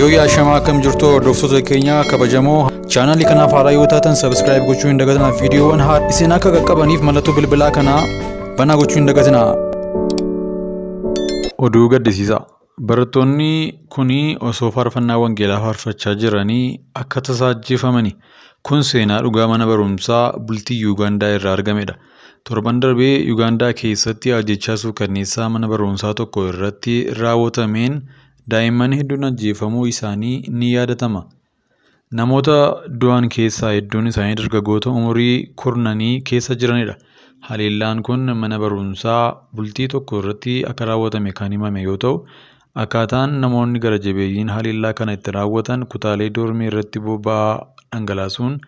yaa shamaa akkam jirtu hordoftoota keenya kabajamoo chaanalii kanaaf haaraa yoo taatan sabiskiraayib gochuu hin dagatanaaf viidiyoowwan haadha isin akka qaqqabaniif mallattoo bilbilaa kanaa banaa gochuu hin Oduu gaddisiisa. Barattoonni kuni osoo faarfannaa wangeelaa faarfachaa jiranii akka tasaajjifamani. Kun seenaa dhugaa mana barumsaa bultii ugaandaa irraa argamedha. Torban darbee ugaandaa keessatti ajjechaa suukanneessaa mana barumsaa tokko irratti raawwatameen Daa'imman hedduun ajjeefamuu isaanii ni yaadatama. Namoota du'an keessaa hedduun isaanii dargaggoota umurii kurnanii keessa jiranidha. Haleellaan kun mana barumsaa bultii tokko irratti akka raawwatame kan himame yoo ta'u, akkaataan namoonni gara jabeeyyiin haleellaa kana itti raawwatan kutaalee doormii irratti boba'aa dhangalaasuun,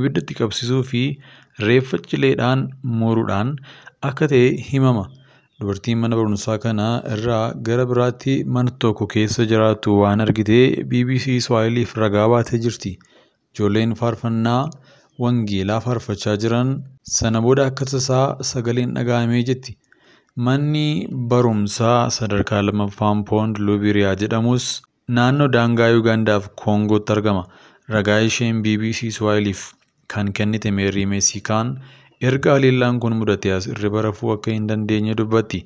ibidda itti qabsiisuu fi reeffa cileedhaan muruudhaan akka ta'e himama. Dubartiin mana barumsaa kana irraa gara biraatti mana tokko keessa jiraattu waan argitee BBC Iswaahiliif ragaa baatee jirti. Ijoolleen faarfannaa wangeelaa faarfachaa jiran sana booda akkas isaa sagaleen dhaga'amee jetti. Manni barumsaa sadarkaa lammaffaan Pond Luubiriyaa jedhamus naannoo daangaa Yuugaandaa fi argama. Ragaa isheen BBC Iswaahiliif kan kennite Meerii Meesikaan Erga haleellaan kun mudate as barafuu akka hin dandeenye dubbatti.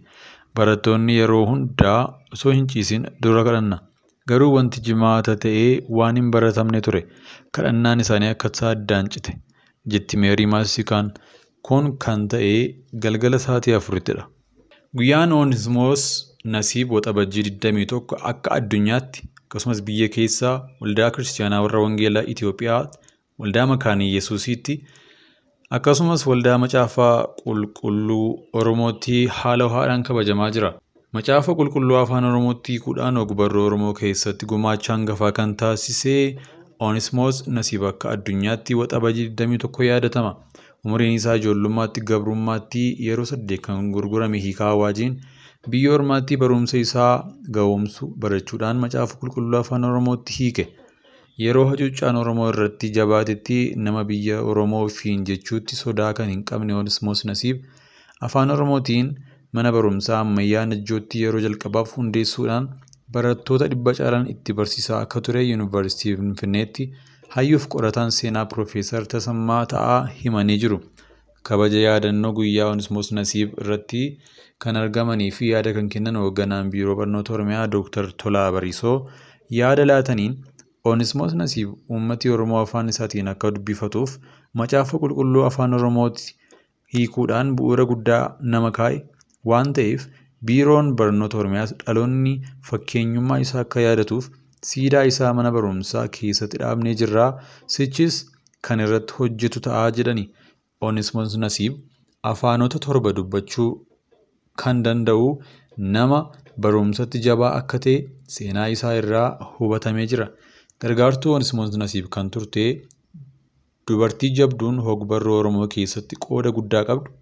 Barattoonni yeroo hundaa osoo hin dura kadhanna. Garuu wanti jimaata ta'ee waan hin baratamne ture. Kadhannaan isaanii akka saaddaan cite, jetti Meerii Maasikaan. Kun kan ta'e galgala sa'aatii afurittidha. Guyyaan Oneesimoos Nasiib Woxa Bajjii 21 akka addunyaatti akkasumas biyya keessaa waldaa Kiristaanaa warra Wangeelaa Itoophiyaa waldaa makaanii Yesuusiitti Akkasumas waldaa macaafaa qulqulluu Oromootti haala ho'aadhaan kabajamaa jira. Macaafa qulqulluu afaan Oromootti kudhaan og-barruu Oromoo keessatti gumaacha hangafaa kan taasisee Onesmoos Nasiib bakka addunyaatti waxa abajii 21 yaadatama. Umuriin isaa ijoollummaatti gabrummaatti yeroo saddeet kan gurgurame hiikaa Awaajiin biyya Oromaatti barumsa isaa gahumsu barachuudhaan macaafa qulqulluu afaan Oromootti hiike. Yeroo hacuuccaan Oromoo irratti jabaatetti nama biyya Oromoo ofiin jechuutti sodaa kan hin qabne Onesmoos Nasiib afaan Oromootiin mana barumsaa ammayyaa Najjootti yeroo jalqabaaf hundeessuudhaan barattoota dhibba caalaan itti barsiisaa akka ture Yuunivarsiitii Finfinneetti hayyuuf qorataan seenaa Piroofeesar Tasammaa Ta'aa himanii jiru. Kabaja yaadannoo guyyaa Onesmoos Nasiib irratti kan argamanii fi yaada kan kennan hoogganaan Biiroo Barnoota Oromiyaa Dooktar Tolaa Bariisoo yaada laataniin Onesmoos Nasiib uummatni Oromoo afaan isaatiin akka dubbifatuuf macaafa qulqulluu afaan Oromooti hiikuudhaan bu'uura guddaa nama kaa'e waanta ta'eef Biiroon Barnoota Oromiyaas dhaloonni fakkeenyummaa isaa akka yaadatuuf siidaa isaa mana barumsaa keessatti dhaabnee sichis kan irratti hojjetu ta'a jedhani.Onesmoos Nasiib afaanota torba dubbachuu kan danda'u nama barumsatti jabaa akka ta'e seenaa isaa irraa hubatamee jira. Gargaartuu Waansimoos nasiif kan turte dubartii jabduun hog barruu Oromoo keessatti qooda guddaa qabdu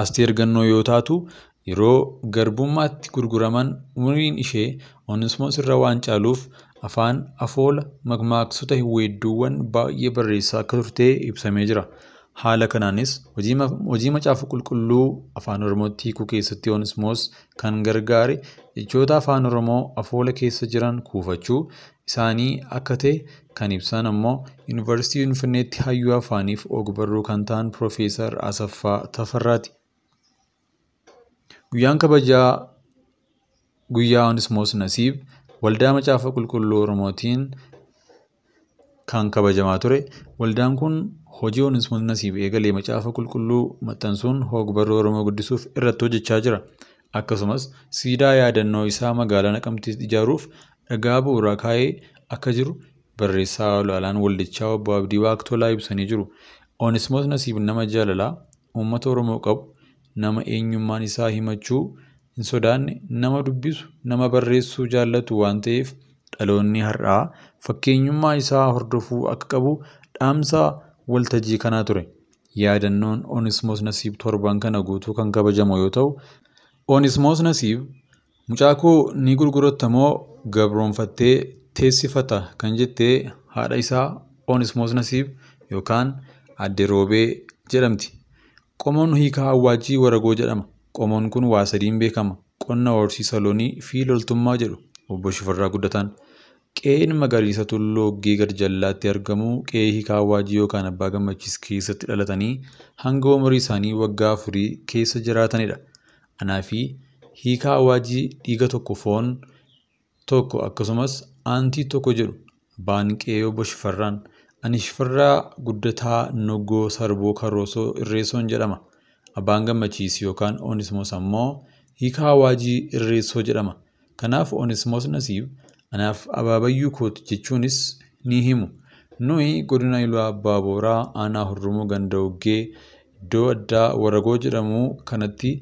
Asteer Gannoo yoo taatu, yeroo garbummaatti gurguraman umuriin ishee Waansimoos irra waan caaluuf afaan afoola maqmaaqsota weedduuwwan baay'ee barreessaa akka turte ibsamee jira. Haala kanaanis hojii macaafa qulqulluu afaan Oromootti hiikuu keessatti Waansimoos kan gargaare Jechoota afaan Oromoo afoola keessa jiran kuufachuu isaanii akka ta'e kan ibsan ammoo yuunivarsiitii Finfinneetti hayyuu afaaniif og-barruu kan ta'an Piroofeesar Asaffaa Tafarraati. Guyyaan kabajaa guyyaa Onesmoos Nasiib waldaa Macaafa Qulqulluu Oromootiin kan kabajamaa ture. Waldaan kun hojii Onesmoos Nasiib eegalee Macaafa Qulqulluu maxxansuun og-barruu Oromoo guddisuuf irratti hojjechaa jira. Akkasumas siidaa yaadannoo isaa magaalaa Naqamteetti ijaaruuf dhagaa bu'uuraa kaa'ee akka jiru barreessaa Olaalaan Waldicha Obbo Abdii Waaqtolaa ibsanii jiru. Onesimoos Nasiib nama jaalalaa, uummata Oromoo qabu, nama eenyummaan isaa himachuu hin sodaanne, nama dubbisu, nama barreessuu jaallatu waan ta'eef dhaloonni har'aa fakkeenyummaa isaa hordofuu akka qabu dhaamsaa waltajjii kanaa ture. Yaadannoon Onesimoos Nasiib kana guutuu kan kabajamu yoo ta'u Onismoos Nasiib mucaa koo ni gurgurottamoo gabroonfattee teessifata kan jette haadha isaa Onismoos Nasiib yookaan Aadde Roobee jedhamti. Qomoon hiikaa Awwaajjii Waragoo jedhama. Qomoon kun waa sadiin beekama. Qonna horsiisa loonii fi loltummaa jedhu. Obbo Shifarraa Guddataan. Qe'een magariisa tulluuggee gadi jallaatti argamu qe'ee hiikaa Awwaajjii yookaan Abbaa Gammachiis keessatti dhalatanii hanga umurii isaanii waggaa afurii keessa jiraatanidha. Kanaaf hiikaa Hawaajii dhiiga tokko foon tokko akkasumas aantii tokko jedhu Baanqeeyoo Bashfarraan. Ani Shifarraa Guddataa Noggoo Sarboo Irreessoon jedhama. Abbaan Gammachiis yookaan Oneesimoos ammoo hiikaa Hawaajii Irreessoo jedhama. Kanaaf Oneesimoos Nasiib anaaf abaabayyuu kooti jechuunis ni himu. Nuyi godina Iluu baabooraa aanaa aanaa Hurrumoo Gandawuggee iddoo addaa Waragoo jedhamu kanatti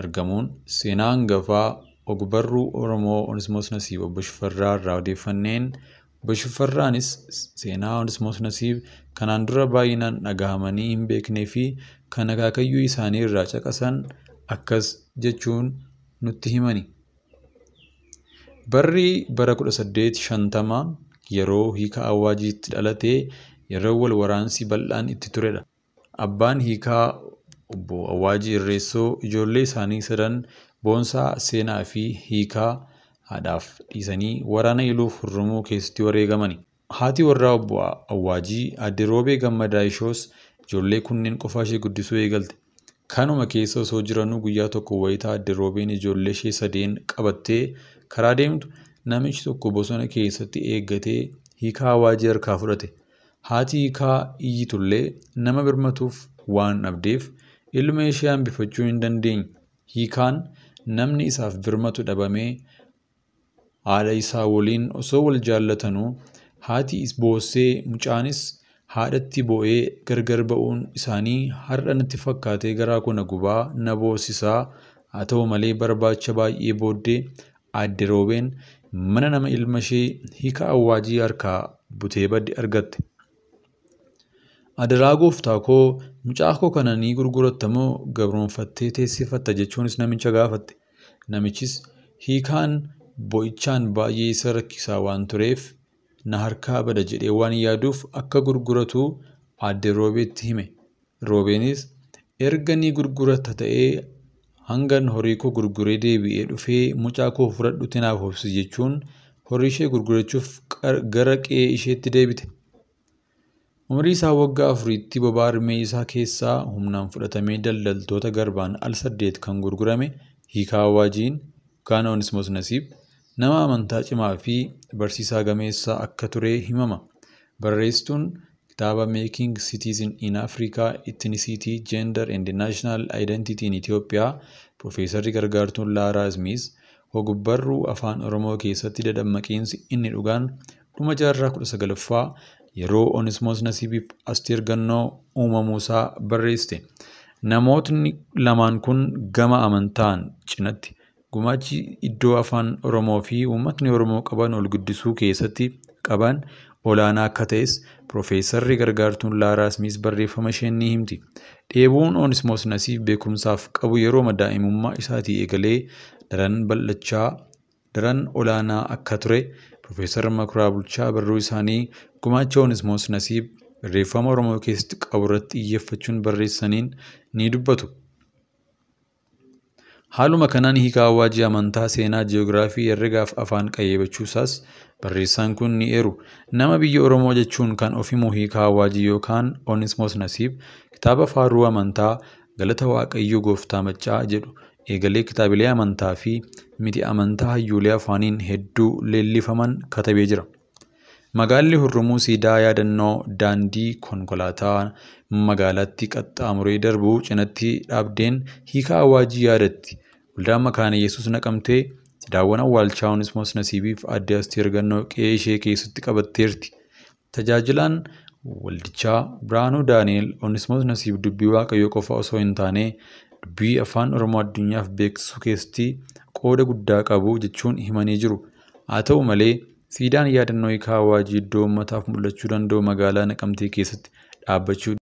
argamuun seenaa hangafaa og-barruu Oromoo Onesmoos Nasiib obbo irraa odeeffanneen obbo seenaa Onesmoos Nasiib kanaan dura baay'inaan dhagahamanii hin beeknee fi kan akaakayyuu isaanii irraa caqasan akkas jechuun nutti himani. Barri bara 1850 yeroo hiika Awaajiitti dhalatee yeroo wal waraansi bal'aan itti turedha. Abbaan hiikaa obbo Awwaajii Irreessoo ijoollee isaanii sadan boonsaa seenaa fi hiikaa haadhaaf dhiisanii waraana iluuf fi Hurrumuu keessatti wareegamani. Haati warraa obbo Awwaajii adde Roobee Gammadaa ishoos ijoollee kunneen qofaa ishee guddisuu eegalte. Kanuma keessa osoo jiranuu guyyaa tokko wayita Aadde Roobeen ijoollee ishee sadeen qabattee karaa deemtu namichi tokko bosona keessatti eeggatee hiikaa Awwaajii harkaa fudhate. Haati hiikaa Iyyitullee nama birmatuuf waan abdeef. ilma ishee hambifachuu hin dandeenye. Hiikaan namni isaaf birmatu dhabamee haadha isaa waliin osoo wal jaallatanuu haati boossee mucaanis haadhatti bo'ee gargar ba'uun isaanii har'a natti fakkaatee garaa kuna gubaa na boosisaa haa ta'u malee barbaacha baay'ee booddee adde roobeen mana nama ilma ishee hiika awwaajii harkaa butee badde argatte. adaraa gooftaa mucaa koo kana ni gurguratta moo gabroonfattee teessifatta jechuunis namicha gaafatte. Namichis hiikaan bo'ichaan baay'ee isa rakkisaa waan tureef na harkaa bada jedhee waan yaaduuf akka gurguratu aadde Roobeetti hime. Roobeenis erga ni gurguratta ta'ee hangan horii koo gurguree deebi'ee dhufee mucaa koo fudhadhutti naaf jechuun horii ishee gurgurachuuf gara qe'ee isheetti deebite. Umurii isaa waggaa afuriitti Bobaarmee isaa keessaa humnaan fudhatamee daldaltoota garbaan al-saddeet kan gurgurame Hiikaa Waajiin (Ganoon Ismoot Nasiib) nama amantaa cimaa fi barsiisaa gameessaa akka ture himama. Barreestuun kitaaba "Making Cities in Africa Ethnicity, Gender and National Identity in Ethiopia" Profeesarri Gargaartuun Laaraa Ismiis og-barruu afaan Oromoo keessatti dadhammaqiinsi inni dhugaan dhuma jaaarraa ffaa yeroo Onismoos Nasiibiif Asteer Gannoo uumamuusaa barreeste Namootni lamaan kun gama amantaan cinatti gumaachi iddoo afaan Oromoo fi uummatni Oromoo qaban ol guddisuu keessatti qaban olaanaa akka ta'es Profeesarri Gargaartuun Laaraas miis barreeffama ishee ni himti. Dheebuun Onismoos Nasiib beekumsaaf qabu yeroo madaa'imummaa isaatii eegalee daran olaanaa akka ture Profeesar Makuraa Bulchaa barruu isaanii gumaacha Onesmoos Nasiib barreeffama Oromoo keessatti qaburratti irratti xiyyeeffachuun barreessaniin ni dubbatu. Haaluma kanaan hiikaa Awwaajii Amantaa, Seenaa, Ji'oogiraafii, Herregaa fi Afaan qayyabachuusaas barreessaan kun ni eeru. Nama biyya Oromoo jechuun kan ofimu hiikaa Awwaajii yookaan Onesmoos Nasiib kitaaba Faaruu Amantaa, Galata Waaqayyoo Gooftaa Macca'aa jedhu eegalee kitaabilee amantaa fi miti amantaa hayyulee afaaniin hedduu leellifaman katabee jira. Magaalli Hurrumuu siidaa yaadannoo daandii konkolaataa magaalatti qaxxaamuree darbuu cinatti dhaabdeen hiika awaajii yaadatti. Waldaan makaana Naqamtee siidaawwan Awwaalchaa onismos nasiibiif fi Aadde Asteer Gannoo qe'ee ishee keessatti qabatteerti. Tajaajilaan waldichaa Birhaanuu Daani'el Onesimoos Nasiib dubbii Waaqayyoo qofa osoo hin taane dubbii afaan Oromoo addunyaaf beeksisuu keessatti qooda guddaa qabu jechuun himanii jiru. Haa ta'u malee siidaan yaadannoo hiikaa Waajjii Iddoo Uummataaf mul'achuu danda'u magaalaa Naqamtee keessatti dhaabbachuu